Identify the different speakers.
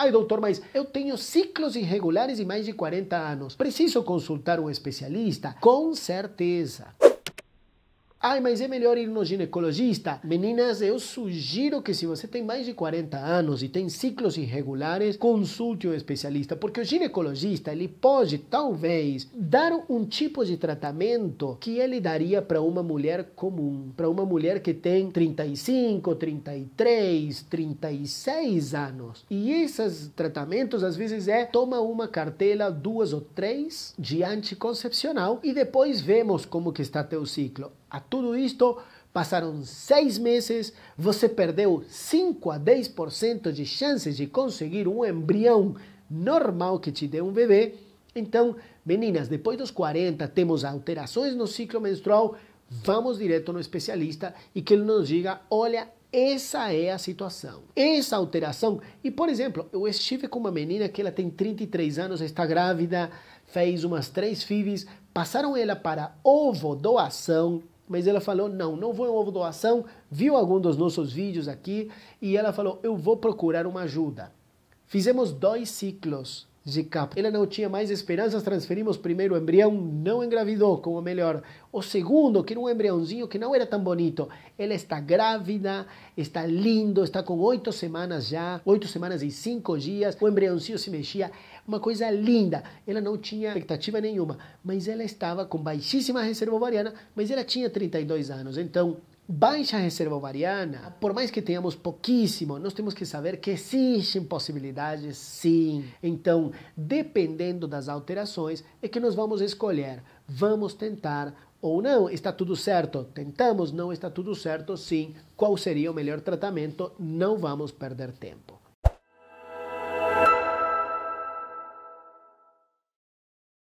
Speaker 1: Ai, doutor, mas eu tenho ciclos irregulares e mais de 40 anos. Preciso consultar um especialista? Com certeza. Ai, mas é melhor ir no ginecologista. Meninas, eu sugiro que se você tem mais de 40 anos e tem ciclos irregulares, consulte o um especialista, porque o ginecologista ele pode talvez dar um tipo de tratamento que ele daria para uma mulher comum, para uma mulher que tem 35, 33, 36 anos. E esses tratamentos às vezes é toma uma cartela, duas ou três de anticoncepcional e depois vemos como que está teu ciclo a tudo isto, passaram seis meses, você perdeu 5 a 10% de chances de conseguir um embrião normal que te dê um bebê. Então, meninas, depois dos 40 temos alterações no ciclo menstrual, vamos direto no especialista e que ele nos diga: olha, essa é a situação, essa alteração. E, por exemplo, eu estive com uma menina que ela tem 33 anos, está grávida, fez umas três FIVs, passaram ela para ovo doação mas ela falou: não, não vou em ovo doação. Viu algum dos nossos vídeos aqui e ela falou: eu vou procurar uma ajuda. Fizemos dois ciclos Zicap. Ela não tinha mais esperanças, transferimos primeiro o embrião, não engravidou, como melhor. O segundo, que era um embriãozinho que não era tão bonito, ela está grávida, está lindo, está com oito semanas já, oito semanas e cinco dias, o embriãozinho se mexia, uma coisa linda. Ela não tinha expectativa nenhuma, mas ela estava com baixíssima reserva ovariana, mas ela tinha 32 anos. Então, baixa reserva ovariana, por mais que tenhamos pouquíssimo, nós temos que saber que existem possibilidades, sim. Então, dependendo das alterações, é que nós vamos escolher. Vamos tentar ou não, está tudo certo. Tentamos, não está tudo certo, sim. Qual seria o melhor tratamento? Não vamos perder tempo.